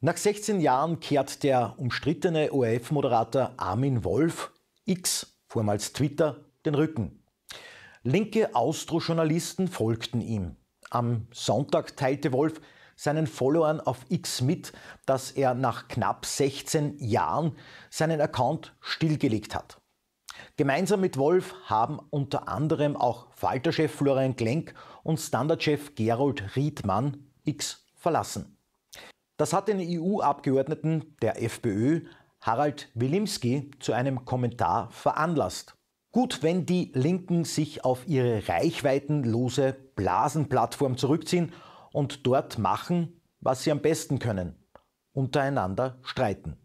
Nach 16 Jahren kehrt der umstrittene ORF-Moderator Armin Wolf, X, vormals Twitter, den Rücken. Linke Austro-Journalisten folgten ihm. Am Sonntag teilte Wolf seinen Followern auf X mit, dass er nach knapp 16 Jahren seinen Account stillgelegt hat. Gemeinsam mit Wolf haben unter anderem auch Falterchef Florian Klenk und Standardchef Gerold Riedmann X verlassen. Das hat den EU-Abgeordneten der FPÖ Harald Wilimski zu einem Kommentar veranlasst. Gut, wenn die Linken sich auf ihre reichweitenlose Blasenplattform zurückziehen und dort machen, was sie am besten können, untereinander streiten.